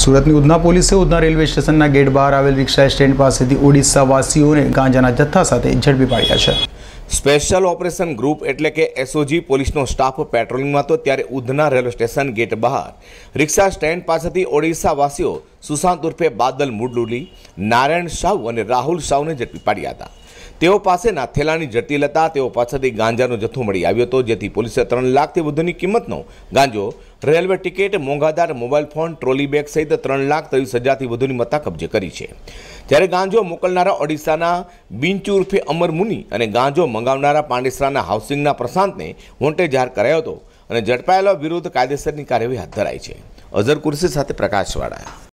સુરતની ઉધના પોલીસે ઉધના રેલવે સ્ટેશનના ગેટ બહાર આવેલ રિક્ષા સ્ટેન્ડ પાસેથી ઓડિશાવાસીઓને ગાંજાના જથ્થા સાથે ઝડપી પાડ્યા છે સ્પેશિયલ ઓપરેશન ગ્રુપ એટલે કે એસઓજી પોલીસનો સ્ટાફ પેટ્રોલિંગમાં હતો ત્યારે ઉધના રેલવે સ્ટેશન ગેટ બહાર રિક્ષા સ્ટેન્ડ પાસેથી ઓડિશાવાસીઓ સુશાંત ઉર્ફે બાદલ મુડલુલી નારાયણ સાવ અને રાહુલ સાવને ઝડપી પાડ્યા હતા તેઓ પાસેના થેલાની જટિલતા તેઓ પાસેથી ગાંજાનો જથ્થો મળી આવ્યો હતો જેથી પોલીસે ત્રણ લાખથી વધુની કિંમતનો ગાંજો રેલવે ટિકિટ મોંઘાદાર મોબાઈલ ફોન ટ્રોલી બેગ સહિત ત્રણ લાખ ત્રેવીસ હજારથી વધુની મત્તા કબજે કરી છે જ્યારે ગાંજો મોકલનારા ઓડિશાના બિંચુ ઉર્ફે અમર મુનિ અને ગાંજો મંગાવનારા પાંડેસરાના હાઉસિંગના પ્રશાંતને વોન્ટે જાહેર કરાયો હતો અને ઝડપાયેલા વિરુદ્ધ કાયદેસરની કાર્યવાહી હાથ ધરાઈ છે અઝર કુર્સી સાથે પ્રકાશવાળા